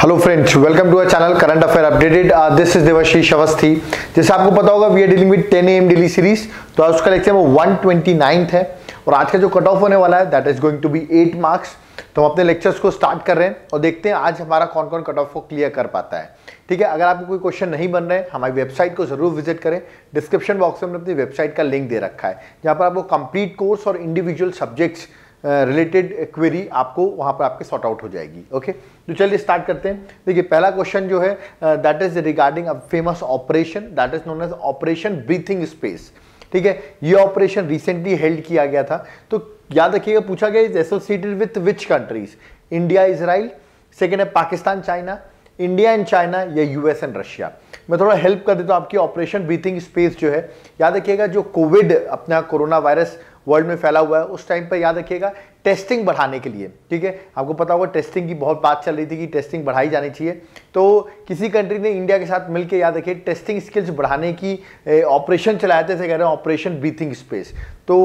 Hello friends welcome to our channel current affair updated this is Devashish Awasthi जैसे आपको पता होगा we are dealing with 10 M daily series तो आज उसका लेक्चर वो वन ट्वेंटी है और आज का जो कट ऑफ होने वाला है that is going to be eight marks तो हम अपने लेक्चर्स को स्टार्ट कर रहे हैं और देखते हैं आज हमारा कौन कौन कट ऑफ को क्लियर कर पाता है ठीक है अगर आपको कोई क्वेश्चन नहीं बन रहे हमारी वेबसाइट को जरूर विजिट करें डिस्क्रिप्शन बॉक्स में हमने अपनी वेबसाइट का लिंक दे रखा है जहाँ पर आपको कंप्लीट कोर्स और इंडिविजुअल सब्जेक्ट्स रिलेटेड क्वेरी आपको वहाँ पर आपके सॉर्ट आउट हो जाएगी ओके तो चलिए स्टार्ट करते हैं देखिए पहला क्वेश्चन जो है that is regarding a famous operation that is known as operation breathing space ठीक है ये ऑपरेशन रिसेंटली हेल्ड किया गया था तो याद रखिएगा पूछा गया is associated with which countries India Israel second है Pakistan China India and China या यूएस एंड रशिया मैं थोड़ा हेल्प कर देता हूँ आपकी ऑपरेशन ब्रीथिंग स्पेस जो है याद रखिएगा जो कोविड अपना कोरोना वायरस वर्ल्ड में फैला हुआ है उस टाइम पर याद रखिएगा टेस्टिंग बढ़ाने के लिए ठीक है आपको पता होगा टेस्टिंग की बहुत बात चल रही थी कि टेस्टिंग बढ़ाई जानी चाहिए तो किसी कंट्री ने इंडिया के साथ मिलकर याद रखिए टेस्टिंग स्किल्स बढ़ाने की ऑपरेशन चलाए थे कह रहे हैं ऑपरेशन ब्रीथिंग स्पेस तो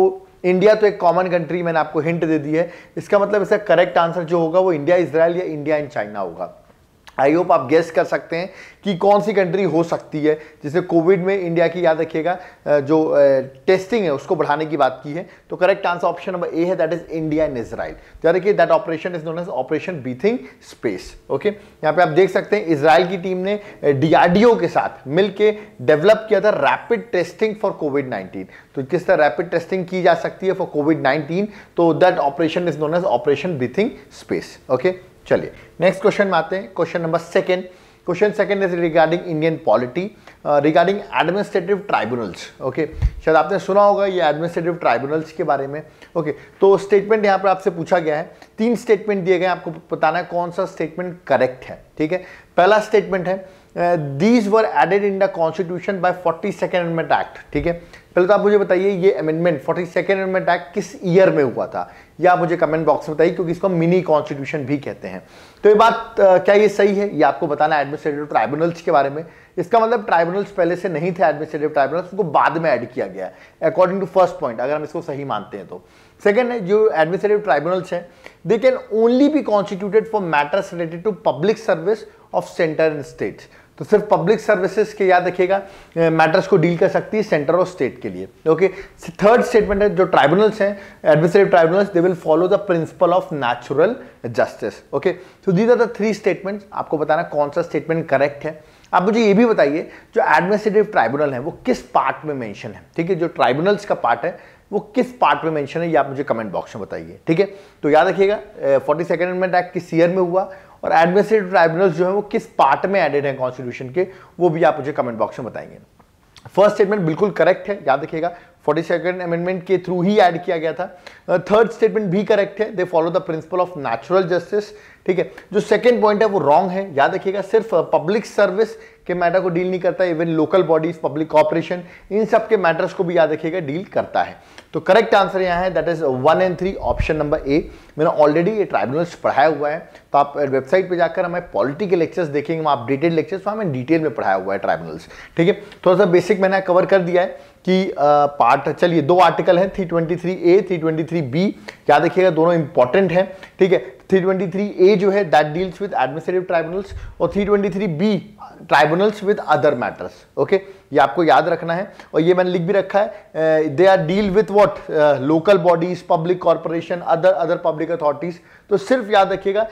इंडिया तो एक कॉमन कंट्री मैंने आपको हिंट दे दी है इसका मतलब इसका करेक्ट आंसर जो होगा वो इंडिया इसराइल या इंडिया एंड चाइना होगा आई होप आप गेस कर सकते हैं कि कौन सी कंट्री हो सकती है जिसे कोविड में इंडिया की याद रखिएगा जो टेस्टिंग है उसको बढ़ाने की बात की है तो correct answer option number A है that is India and Israel तो याद रखिए that operation is known as operation breathing space okay यहाँ पे आप देख सकते हैं इसराइल की टीम ने डीआरडीओ के साथ मिलकर डेवलप किया था rapid testing for covid nineteen तो किस तरह रैपिड टेस्टिंग की जा सकती है फॉर कोविड नाइन्टीन तो that operation is known as operation breathing space okay चलिए नेक्स्ट क्वेश्चन में आते हैं question number second question second is regarding Indian polity regarding administrative tribunals okay शायद आपने सुना होगा ये एडमिनिस्ट्रेटिव ट्राइब्यूनल्स के बारे में ओके okay, तो स्टेटमेंट यहाँ पर आपसे पूछा गया है तीन स्टेटमेंट दिए गए आपको बताना है कौन सा स्टेटमेंट करेक्ट है ठीक है पहला स्टेटमेंट है these were added in the constitution by forty second act ठीक है पहले तो आप मुझे बताइए ये amendment forty second amendment act किस ईयर में हुआ था या आप मुझे कमेंट बॉक्स में बताइए क्योंकि इसको मिनी कॉन्स्टिट्यूशन भी कहते हैं तो ये बात क्या ये सही है ये आपको बताना एडमिनिस्ट्रेटिव ट्राइब्यूनल्स के बारे में इसका मतलब ट्राइब्यूनल्स पहले से नहीं थे एडमिनिस्ट्रेटिव ट्राइब्यूनल्स उनको बाद में ऐड किया गया है अकॉर्डिंग टू फर्स्ट पॉइंट अगर हम इसको सही मानते हैं तो सेकेंड है जो एडमिनिस्ट्रेटिव ट्राइब्यूनल्स हैं they can only be constituted for matters related to public service of centre and states तो सिर्फ पब्लिक सर्विसेज के याद रखिएगा मैटर्स को डील कर सकती है सेंटर और स्टेट के लिए ओके थर्ड स्टेटमेंट है जो ट्राइब्यूनल्स हैं administrative tribunals they will follow the principle of natural justice okay तो these are the three statements आपको बताना कौन सा स्टेटमेंट करेक्ट है आप मुझे ये भी बताइए जो एडमिनिस्ट्रेटिव ट्राइब्यूनल है वो किस पार्ट में मैंशन है ठीक है जो ट्राइब्यूनल्स का पार्ट है वो किस पार्ट में मेंशन है ये आप मुझे कमेंट बॉक्स में बताइए ठीक है तो याद रखिएगा फोर्टी सेकेंड एमेंट एक्ट किस ईयर में हुआ और एडमिनिस्ट्रेटिव ट्राइब्यूनल जो है वो किस पार्ट में एडेड है कॉन्स्टिट्यूशन के वो भी आप मुझे कमेंट बॉक्स में बताएंगे फर्स्ट स्टेटमेंट बिल्कुल करेक्ट है याद रखिएगा फोर्टी सेकेंड अमेंडमेंट के थ्रू ही ऐड किया गया था थर्ड uh, स्टेटमेंट भी करेक्ट है they follow the principle of natural justice ठीक है जो सेकेंड पॉइंट है वो रॉन्ग है याद रखिएगा सिर्फ पब्लिक सर्विस के मैटर को डील नहीं करता even local bodies public corporation इन सब के मैटर्स को भी याद रखिएगा डील करता है तो करेक्ट आंसर यहाँ है that is one and three option number A मैंने ऑलरेडी ये ट्राइब्यूनल्स पढ़ाया हुआ है तो आप वेबसाइट पर जाकर हमें पॉलिटी के लेक्चर्स देखेंगे वहाँ अपडेटेड लेक्चर्स वहाँ हमें डिटेल में पढ़ाया हुआ है ट्राइब्यूनल्स ठीक है थोड़ा सा बेसिक मैंने कवर कर दिया है कि पार्ट चलिए दो आर्टिकल हैं थ्री ए थ्री बी याद रखिएगा दोनों इंपॉर्टेंट हैं ठीक है 323 ए जो है that deals with administrative tribunals और 323 B tribunals with other matters okay ये आपको याद रखना है और ये मैंने लिख भी रखा है they are deal with what local bodies public corporation other other public authorities तो सिर्फ याद रखिएगा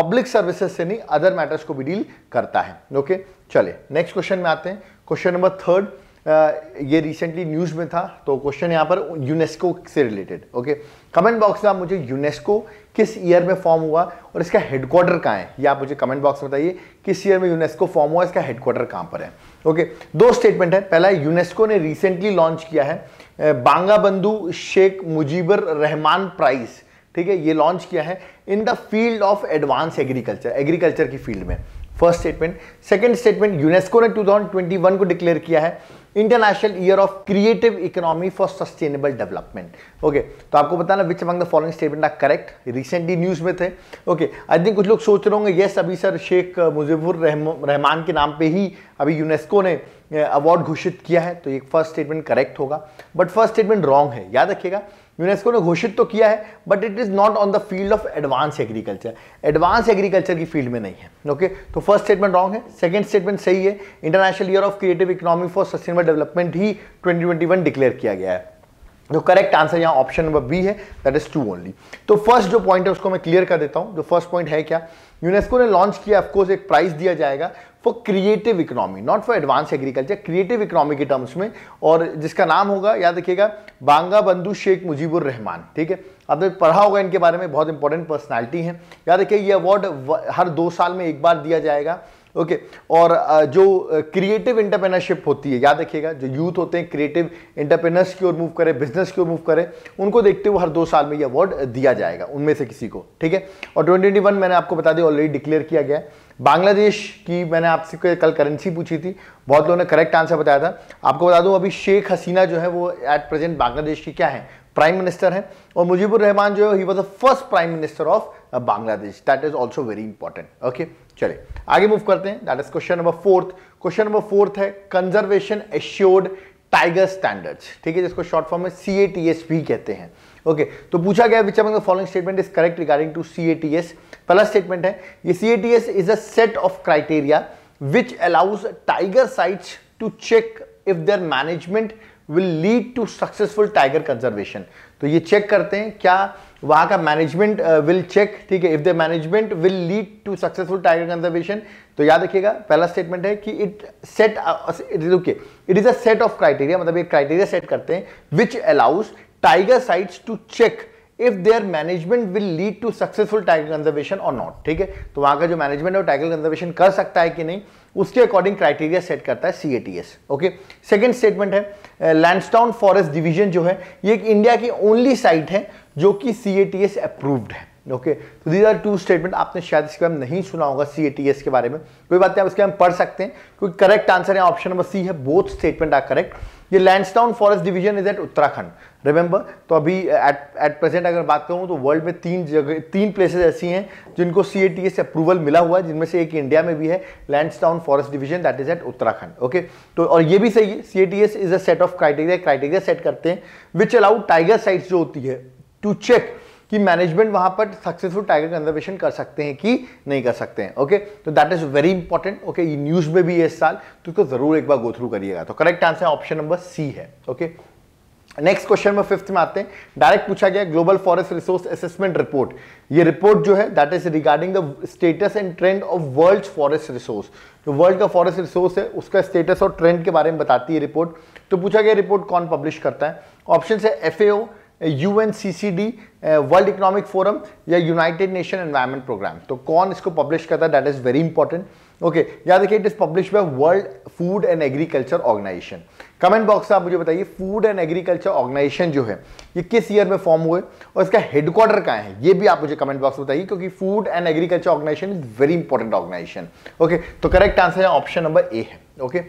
पब्लिक सर्विसेज से नहीं अदर मैटर्स को भी डील करता है ओके okay? चले नेक्स्ट क्वेश्चन में आते हैं क्वेश्चन नंबर थर्ड ये रिसेंटली न्यूज में था तो क्वेश्चन यहां पर यूनेस्को से रिलेटेड ओके कमेंट बॉक्स में आप मुझे यूनेस्को किस ईयर में फॉर्म हुआ और इसका हेडक्वार्टर कहाँ है ये आप मुझे कमेंट बॉक्स में बताइए किस ईयर में यूनेस्को फॉर्म हुआ इसका हेडक्वार्टर कहाँ पर है ओके दो स्टेटमेंट है पहला यूनेस्को ने रिसेंटली लॉन्च किया है बांगाबंधु शेख मुजीबर रहमान प्राइस ठीक है ये लॉन्च किया है in the field of advance agriculture agriculture की फील्ड में first statement second statement UNESCO ने 2021 को डिक्लेयर किया है international year of creative economy for sustainable development okay तो आपको बताना which among the following statement are correct recently news में थे ओके आई थिंक कुछ लोग सोच रहे होंगे येस अभी सर शेख मुजीबुर रहमान के नाम पे ही अभी यूनेस्को ने अवार्ड घोषित किया है तो ये फर्स्ट स्टेटमेंट करेक्ट होगा बट फर्स्ट स्टेटमेंट रॉन्ग है याद रखिएगा यूनेस्को ने घोषित तो किया है but it is not on the field of advance agriculture advance agriculture की फील्ड में नहीं है ओके okay? तो फर्स्ट स्टेटमेंट रॉन्ग है सेकेंड स्टेटमेंट सही है international year of creative economy for sustainable development ही 2021 डिक्लेयर किया गया है तो करेक्ट आंसर यहाँ ऑप्शन नंबर बी है दैट इज टू ओनली तो फर्स्ट जो पॉइंट है उसको मैं क्लियर कर देता हूँ जो फर्स्ट पॉइंट है क्या यूनेस्को ने लॉन्च किया ऑफकोर्स एक प्राइज दिया जाएगा for creative economy not for advance agriculture creative economy के टर्म्स में और जिसका नाम होगा याद रखिएगा बांगा बंधु शेख मुजीबुर रहमान ठीक है आपने तो पढ़ा होगा इनके बारे में बहुत इंपॉर्टेंट पर्सनैलिटी है याद रखिए ये अवार्ड हर दो साल में एक बार दिया जाएगा ओके और uh, जो क्रिएटिव uh, इंटरप्रेनरशिप होती है याद रखिएगा जो यूथ होते हैं क्रिएटिव इंटरप्रेनर्स की ओर मूव करें बिजनेस की ओर मूव करें उनको देखते हुए हर दो साल में ये अवार्ड दिया जाएगा उनमें से किसी को ठीक है और ट्वेंटी मैंने आपको बता दिया ऑलरेडी डिक्लेयर किया गया है बांग्लादेश की मैंने आपसे कल करेंसी पूछी थी बहुत लोगों ने करेक्ट आंसर बताया था आपको बता दूं अभी शेख हसीना जो है वो एट प्रेजेंट बांग्लादेश की क्या है प्राइम मिनिस्टर हैं और मुजीबुर रहमान जो है he was the first prime minister of Bangladesh that is also very important okay चले आगे मूव करते हैं that is question number fourth question number fourth है कंजर्वेशन एश्योर्ड टाइगर स्टैंडर्ड्स ठीक है जिसको शॉर्ट फॉर्म में सी ए टी एस भी कहते हैं ओके okay, तो पूछा गया which among the following statement is correct regarding to C A T S पहला स्टेटमेंट है ये C A T S is a set of criteria which allows tiger sites to check if their management will lead to successful tiger conservation तो ये check करते हैं क्या वहां का मैनेजमेंट विल चेक ठीक है if the management will lead to successful tiger conservation तो याद रखिएगा पहला स्टेटमेंट है कि इट सेट रुके it is a set of criteria मतलब एक क्राइटेरिया सेट करते हैं which allows tiger sites to check if their management will lead to successful tiger conservation और नॉट ठीक है तो वहां का जो मैनेजमेंट है वो टाइगर कंजर्वेशन कर सकता है कि नहीं उसके अकॉर्डिंग क्राइटेरिया सेट करता है सीएटीएस ओके सेकंड स्टेटमेंट है लैंडस्टाउन फॉरेस्ट डिवीजन जो है ये एक इंडिया की ओनली साइट है जो कि सीएटीएस अप्रूव्ड है ओके तो दीज आर टू स्टेटमेंट आपने शायद इसके बारे में नहीं सुना होगा सीएटीएस के बारे में कोई बात नहीं आप इसके हम पढ़ सकते हैं क्योंकि करेक्ट आंसर है ऑप्शन नंबर सी है बोथ स्टेटमेंट आर करेक्ट ये Lansdowne forest division is at Uttarakhand remember तो अभी एट एट प्रेजेंट अगर बात करूँ तो वर्ल्ड में तीन जगह तीन प्लेसेस ऐसी हैं जिनको सी से अप्रूवल मिला हुआ है जिनमें से एक इंडिया में भी है स्टाउन forest division that is at Uttarakhand okay तो और ये भी सही है C is a set of criteria criteria set करते हैं विच अलाउड टाइगर साइट्स जो होती है टू चेक कि मैनेजमेंट वहां पर सक्सेसफुल टाइगर कंजर्वेशन कर सकते हैं कि नहीं कर सकते हैं ओके तो that is very important okay news में भी है इस साल तो इसको जरूर एक बार गो थ्रू करिएगा तो correct answer option number C okay okay next question में फिफ्थ में आते हैं डायरेक्ट पूछा गया global forest resource assessment report ये रिपोर्ट जो है that is regarding the status and trend of world forest resource जो वर्ल्ड का फॉरेस्ट रिसोर्स है उसका स्टेटस और ट्रेंड के बारे में बताती है रिपोर्ट तो पूछा गया रिपोर्ट कौन पब्लिश करता है ऑप्शन है F U N C C D world economic forum या यूनाइटेड नेशन एनवायरमेंट प्रोग्राम तो कौन इसको पब्लिश करता है that is very important okay याद रखिए it is publish by world food and agriculture organization comment box में आप मुझे बताइए फूड एंड एग्रीकल्चर ऑर्गेनाइजेशन जो है ये किस ईयर में फॉर्म हुए और इसका हेडक्वार्टर कहाँ है ये भी आप मुझे कमेंट बॉक्स में बताइए क्योंकि food and agriculture organization is very important organization okay तो करेक्ट आंसर है ऑप्शन नंबर ए है okay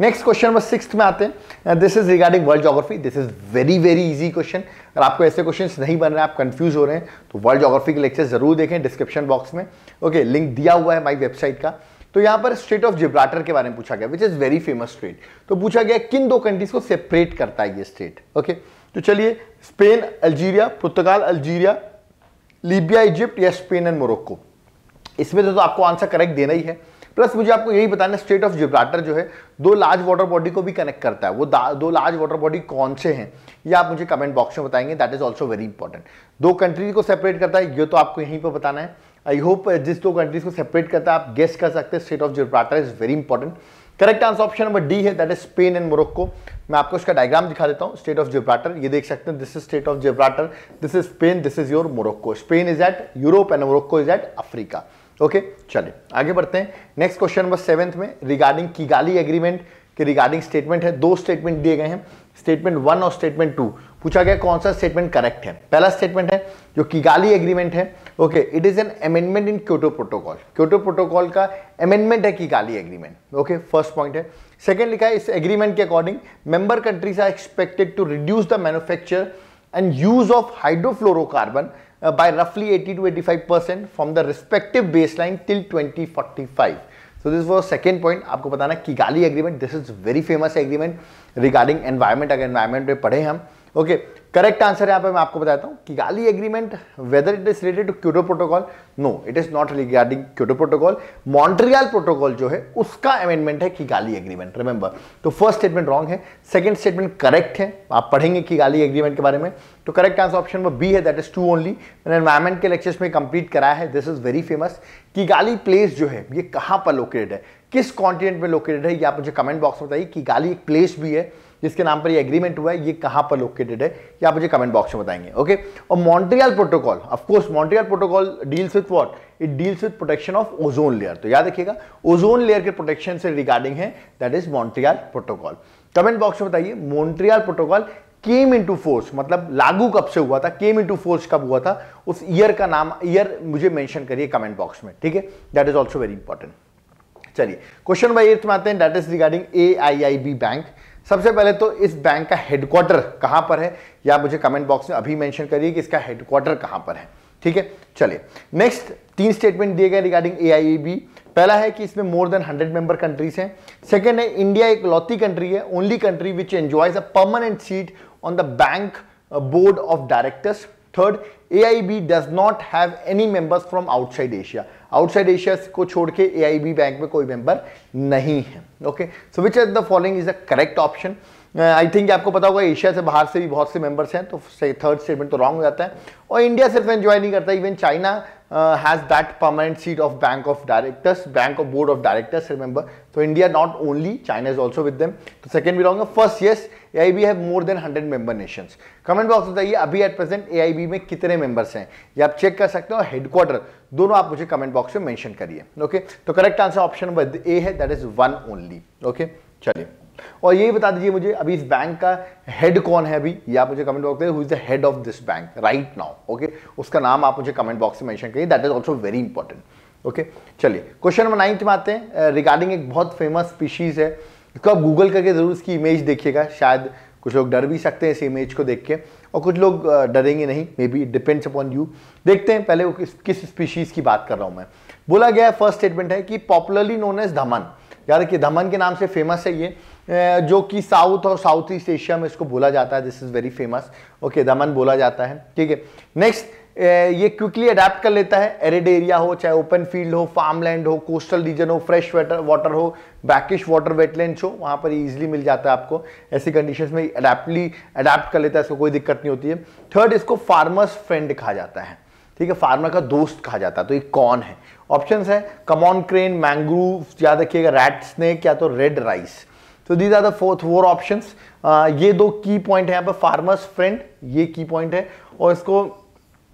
next question number six में आते हैं this is regarding world geography this is very very easy question अगर आपको ऐसे क्वेश्चन नहीं बन रहे हैं आप कंफ्यूज हो रहे हैं तो वर्ल्ड जोग्राफी के लेक्चर जरूर देखें डिस्क्रिप्शन बॉक्स में ओके okay, लिंक दिया हुआ है माई वेबसाइट का तो यहां पर स्ट्रेट ऑफ जिब्राटर के बारे में पूछा गया which is very famous strait तो पूछा गया किन दो कंट्रीज को सेपरेट करता है ये स्ट्रेट ओके तो चलिए Spain Algeria Portugal Algeria Libya Egypt या स्पेन एंड मोरक्को इसमें तो, तो आपको आंसर करेक्ट देना ही है प्लस मुझे आपको यही बताना स्टेट ऑफ जिब्राटर जो है दो लार्ज वाटर बॉडी को भी कनेक्ट करता है वो दो लार्ज वाटर बॉडी कौन से हैं ये आप मुझे कमेंट बॉक्स में बताएंगे that is also very important दो कंट्री को सेपरेट करता है ये तो आपको यहीं पर बताना है आई होप uh, जिस दो कंट्रीज को सेपरेट करता है आप गेस्ट कर सकते हैं strait of Gibraltar is very important correct answer option number D है that is Spain and Morocco मैं आपको इसका डायग्राम दिखा देता हूँ स्टेट ऑफ जिब्राटर ये देख सकते हैं this is strait of Gibraltar this is Spain this is your Morocco Spain is at Europe and Morocco is at Africa okay चले आगे बढ़ते हैं नेक्स्ट क्वेश्चन नंबर सेवंथ में रिगार्डिंग किगाली एग्रीमेंट के रिगार्डिंग स्टेटमेंट है दो statement दिए गए हैं स्टेटमेंट वन और स्टेटमेंट टू पूछा गया कौन सा स्टेटमेंट करेक्ट है पहला स्टेटमेंट है जो किगाली एग्रीमेंट है okay it is an amendment in Kyoto protocol Kyoto protocol का अमेंडमेंट है Kigali agreement okay first point है सेकेंड लिखा है इस एग्रीमेंट के according member countries are expected to reduce the manufacture and use of hydrofluorocarbon by roughly 80 to 85 percent from the till twenty forty 2045. So this was second point आपको बताना Kigali agreement this is very famous agreement regarding environment अगर environment पे पढ़े हम okay correct answer यहाँ पे मैं आपको बताता हूँ Kigali agreement whether it is related to Kyoto protocol no it is not regarding Kyoto protocol Montreal protocol जो है उसका अमेंडमेंट है कि गाली एग्रीमेंट रिमेंबर तो फर्स्ट स्टेटमेंट रॉन्ग है सेकंड स्टेटमेंट करेक्ट है आप पढ़ेंगे कि गाली एग्रीमेंट के बारे में तो करेक्ट आंसर ऑप्शन बी है दैट इज टू ओनली मैंने एनवायरमेंट के लेक्चर्स में कंप्लीट कराया है दिस इज वेरी फेमस कि गाली प्लेस जो है ये कहाँ पर लोकेटेड है किस कॉन्टिनेंट में लोकेटेड है ये आप मुझे कमेंट बॉक्स में बताइए कि गाली एक प्लेस भी है जिसके नाम पर ये एग्रीमेंट हुआ है ये कहाँ पर लोकेटेड है ये आप मुझे कमेंट बॉक्स में बताएंगे ओके और Montreal protocol of course Montreal protocol deals with what it deals with protection of ozone layer तो याद रखिएगा ओजोन लेयर के प्रोटेक्शन से रिगार्डिंग है that is Montreal protocol comment box में बताइए Montreal protocol came into force मतलब लागू कब से हुआ था केम इनटू फोर्स कब हुआ था उस ईयर का नाम ईयर मुझे मेंशन करिए कमेंट बॉक्स में ठीक है that is also very important चलिए क्वेश्चन नंबर एट में आते हैं that is regarding A I I B bank सबसे पहले तो इस बैंक का हेडक्वार्टर कहां पर है या मुझे कमेंट बॉक्स में अभी मेंशन करिए कि इसका हेडक्वार्टर कहां पर है ठीक है चलिए नेक्स्ट तीन स्टेटमेंट दिए गए रिगार्डिंग ए e पहला है कि इसमें more than hundred member countries हैं सेकेंड है इंडिया एक लौती कंट्री है only country which enjoys a permanent seat on the bank board of directors third A I B does not have any members from outside Asia outside Asia को छोड़ के ए I B bank में कोई member नहीं है okay so which as the following is the correct option I think आपको पता होगा एशिया से बाहर से भी बहुत से मेंबर्स हैं तो थर्ड स्टेटमेंट तो रॉन्ग हो जाता है और इंडिया सिर्फ एंजॉय नहीं करता even China has that permanent seat of bank of directors bank of board of directors remember तो India not only China is also with them तो सेकेंड भी रॉन्ग है फर्स्ट येस ए है more than hundred member nations comment box बताइए अभी at present ए में कितने members हैं या आप चेक कर सकते हो हेडक्वार्टर दोनों आप मुझे कमेंट बॉक्स में मैंशन करिए ओके तो correct answer option number A है that is one only okay चलिए और ये बता दीजिए मुझे अभी इस बैंक का हेड कौन है अभी या मुझे comment box who is the head of this bank right now okay उसका नाम आप मुझे कमेंट बॉक्स में मेंशन करिए that is also very important okay चलिए क्वेश्चन नंबर नाइन्थ में आते हैं रिगार्डिंग एक बहुत फेमस स्पीशीज है इसको आप गूगल करके ज़रूर इसकी इमेज देखिएगा शायद कुछ लोग डर भी सकते हैं इस इमेज को देख के और कुछ लोग डरेंगे नहीं maybe depends upon you देखते हैं पहले किस किस स्पीशीज़ की बात कर रहा हूँ मैं बोला गया फर्स्ट स्टेटमेंट है कि पॉपुलरली नोन एज धमन यार कि धमन के नाम से फेमस है ये जो कि साउथ और साउथ ईस्ट एशिया में इसको बोला जाता है this is very famous okay धमन बोला जाता है ठीक है नेक्स्ट ये क्विकली अडेप्ट कर लेता है एरिड एरिया हो चाहे ओपन फील्ड हो फार्मलैंड हो कोस्टल रीजन हो फ्रेश वाटर वाटर हो बैकिश वाटर वेटलैंड हो वहाँ पर ईजिली मिल जाता है आपको ऐसी कंडीशन में अडेप्टली अडेप्ट कर लेता है इसको कोई दिक्कत नहीं होती है थर्ड इसको फार्मर्स फ्रेंड कहा जाता है ठीक है फार्मर का दोस्त कहा जाता है तो ये कौन है ऑप्शन है कमॉन क्रेन मैंग्रूव याद रखिएगा रेड स्नेक या तो रेड राइस तो these are the fourth four option ये दो की पॉइंट है यहाँ पर फार्मर्स फ्रेंड ये की पॉइंट है और इसको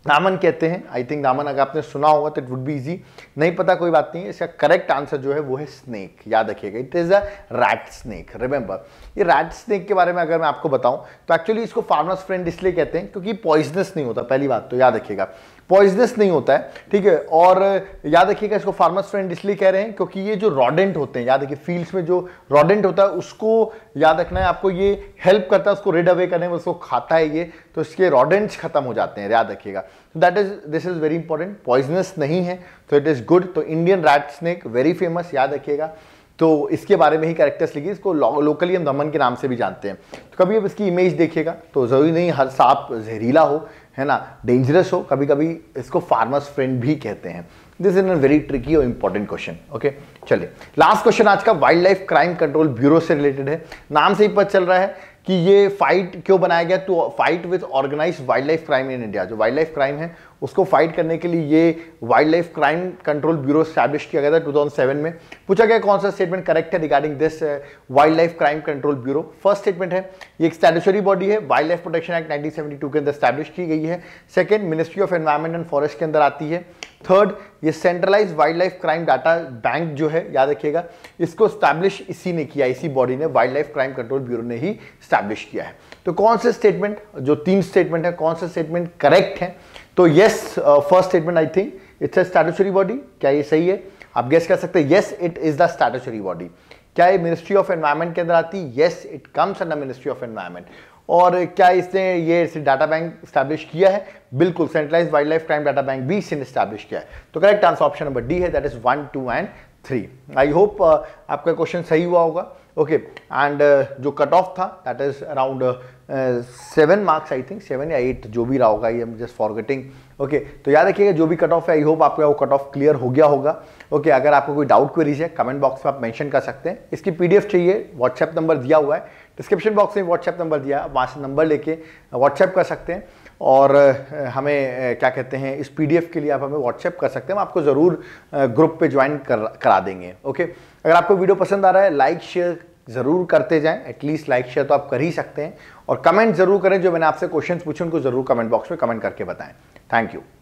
दामन कहते हैं आई थिंक दामन अगर आपने सुना होगा तो इट वुड बी इजी नहीं पता कोई बात नहीं इसका करेक्ट आंसर जो है वो है स्नेक याद रखिएगा it is a rat snake remember ये रैट स्नेक के बारे में अगर मैं आपको बताऊं तो एक्चुअली इसको फार्मर्स फ्रेंड इसलिए कहते हैं क्योंकि पॉइजनस नहीं होता पहली बात तो याद रखिएगा पॉइजनस नहीं होता है ठीक है और याद रखिएगा इसको फार्मर्स फ्रेंड इसलिए कह रहे हैं क्योंकि ये जो रॉडेंट होते हैं याद रखिए फील्ड्स में जो रॉडेंट होता है उसको याद रखना है आपको ये हेल्प करता है उसको रेड अवे करने में उसको खाता है ये तो इसके रॉडेंट्स खत्म हो जाते हैं याद रखिएगा that is this is very important poisonous नहीं है तो इट इज़ गुड तो Indian rat snake very famous याद रखिएगा तो इसके बारे में ही कैरेक्टर्स लिखी इसको लो, लोकली हम दमन के नाम से भी जानते हैं तो कभी अब इसकी इमेज देखिएगा तो ज़रूरी नहीं हर सांप जहरीला हो है ना डेंजरस हो कभी कभी इसको फार्मर्स फ्रेंड भी कहते हैं this is a very tricky और इंपॉर्टेंट क्वेश्चन ओके चलिए लास्ट क्वेश्चन आज का wildlife crime control bureau से रिलेटेड है नाम से ही पता चल रहा है कि ये फाइट क्यों बनाया गया to fight with organise wildlife crime in India जो वाइल्ड लाइफ क्राइम है उसको फाइट करने के लिए ये wildlife crime control bureau establish किया गया था 2007 में पूछा गया कौन सा स्टेटमेंट करेक्ट है regarding this wildlife crime control bureau first statement है ये एक स्टैटरी बॉडी है wildlife protection act nineteen के अंदर स्टैब्लिश की गई है second ministry of environment and forest के अंदर आती है थर्ड ये centralise wildlife crime data bank जो है याद रखिएगा इसको स्टैब्लिश इसी ने किया इसी बॉडी ने wildlife crime control bureau ने ही स्टैब्लिश किया है तो कौन से स्टेटमेंट जो तीन स्टेटमेंट है कौन से स्टेटमेंट करेक्ट है तो yes first statement I think it's a statutory body क्या ये सही है आप गेस कर सकते हैं yes it is the statutory body क्या ये मिनिस्ट्री ऑफ एनवायरनमेंट के अंदर आती है yes it comes under ministry of environment और क्या इसने ये डाटा बैंक स्टैब्लिश किया है बिल्कुल centralise wildlife crime data bank भी इसने स्टैब्लिश किया है तो correct answer option number D है that is one two and three I hope आपका क्वेश्चन सही हुआ होगा ओके एंड uh, जो कट ऑफ था that is around seven marks I think seven या एट जो भी रहा होगा ये जस्ट फॉरगेटिंग ओके तो याद रखिएगा जो भी कट ऑफ है आई होप आपका वो कट ऑफ क्लियर हो गया होगा ओके okay, अगर आपको कोई डाउट क्वेरीज है कमेंट बॉक्स में आप मेंशन कर सकते हैं इसकी पीडीएफ चाहिए व्हाट्सएप नंबर दिया हुआ है डिस्क्रिप्शन बॉक्स में व्हाट्सएप नंबर दिया है वहाँ से नंबर लेके व्हाट्सएप कर सकते हैं और हमें क्या कहते हैं इस पीडीएफ के लिए आप हमें व्हाट्सएप कर सकते हैं हम आपको ज़रूर ग्रुप पे ज्वाइन कर करा देंगे ओके अगर आपको वीडियो पसंद आ रहा है लाइक शेयर ज़रूर करते जाएं एटलीस्ट लाइक शेयर तो आप कर ही सकते हैं और कमेंट ज़रूर करें जो मैंने आपसे क्वेश्चन पूछे उनको ज़रूर कमेंट बॉक्स में कमेंट करके बताएं थैंक यू